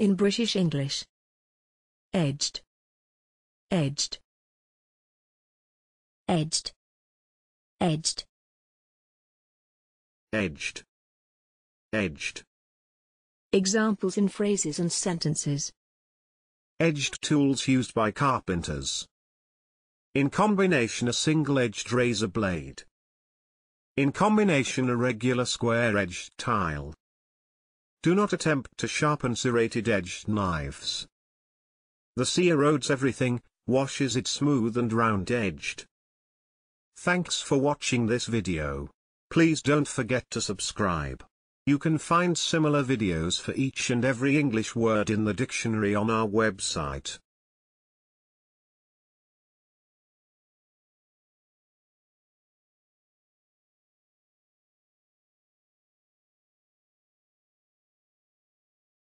in British English. Edged, edged, edged, edged, edged, edged. Examples in phrases and sentences. Edged tools used by carpenters. In combination a single-edged razor blade. In combination a regular square-edged tile. Do not attempt to sharpen serrated edged knives. The sea erodes everything, washes it smooth and round edged. Thanks for watching this video. Please don't forget to subscribe. You can find similar videos for each and every English word in the dictionary on our website.